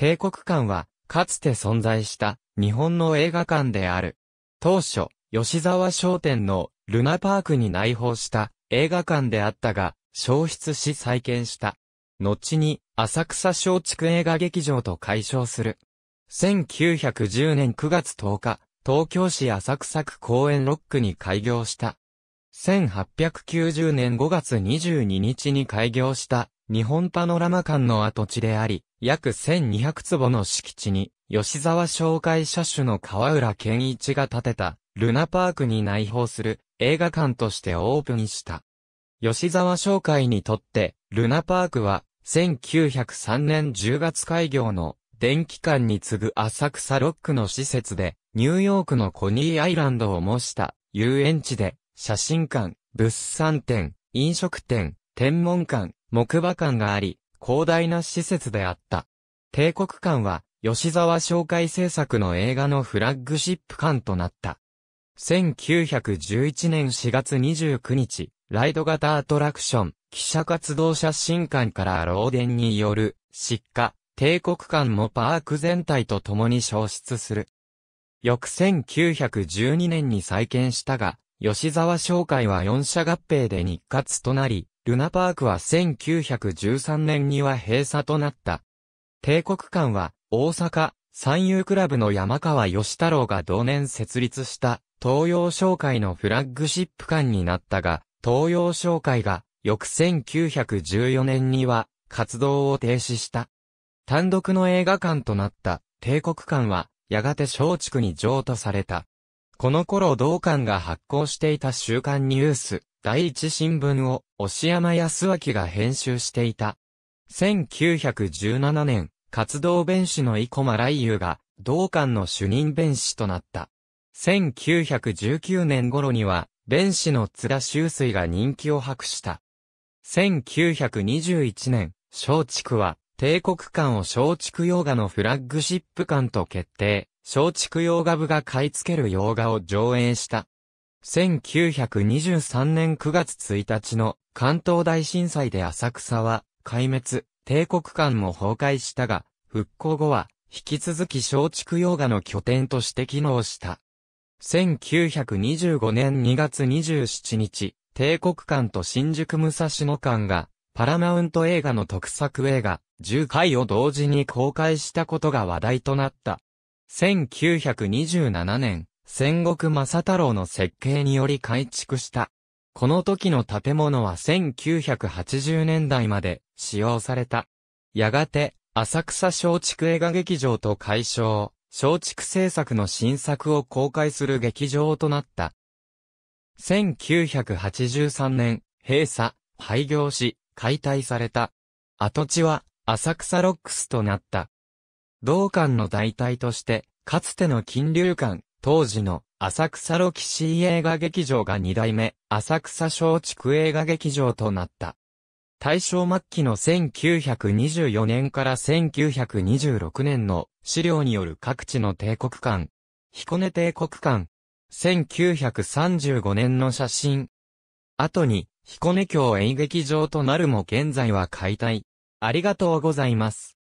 帝国館は、かつて存在した日本の映画館である。当初、吉沢商店のルナパークに内包した映画館であったが、消失し再建した。後に、浅草松竹映画劇場と解消する。1910年9月10日、東京市浅草区公園ロックに開業した。1890年5月22日に開業した日本パノラマ館の跡地であり、約1200坪の敷地に、吉沢紹介車種の河浦健一が建てた、ルナパークに内包する映画館としてオープンした。吉沢商会にとって、ルナパークは、1903年10月開業の電気館に次ぐ浅草ロックの施設で、ニューヨークのコニーアイランドを模した遊園地で、写真館、物産展、飲食店、天文館、木馬館があり、広大な施設であった。帝国館は、吉沢紹介制作の映画のフラッグシップ館となった。1911年4月29日、ライド型アトラクション、記者活動者新館から漏電による、失火、帝国館もパーク全体と共に消失する。翌1912年に再建したが、吉沢商会は4社合併で日活となり、ルナパークは1913年には閉鎖となった。帝国館は大阪三遊クラブの山川義太郎が同年設立した東洋商会のフラッグシップ館になったが、東洋商会が翌1914年には活動を停止した。単独の映画館となった帝国館はやがて松竹に譲渡された。この頃同館が発行していた週刊ニュース、第一新聞を押山康明が編集していた。1917年、活動弁士の生駒雷友が、同館の主任弁士となった。1919年頃には、弁士の津田修水が人気を博した。1921年、松竹は、帝国館を松竹洋画のフラッグシップ館と決定、松竹洋画部が買い付ける洋画を上演した。1923年9月1日の関東大震災で浅草は壊滅、帝国館も崩壊したが、復興後は引き続き松竹洋画の拠点として機能した。1925年2月27日、帝国館と新宿武蔵野館が、パラマウント映画の特作映画、10回を同時に公開したことが話題となった。1927年、戦国正太郎の設計により改築した。この時の建物は1980年代まで使用された。やがて、浅草松竹映画劇場と解消、松竹制作の新作を公開する劇場となった。1983年、閉鎖、廃業し、解体された。跡地は、浅草ロックスとなった。同館の代替として、かつての金流館、当時の浅草ロキシー映画劇場が2代目、浅草松竹映画劇場となった。大正末期の1924年から1926年の資料による各地の帝国館、彦根帝国館、1935年の写真。後に、彦根京演劇場となるも現在は解体。ありがとうございます。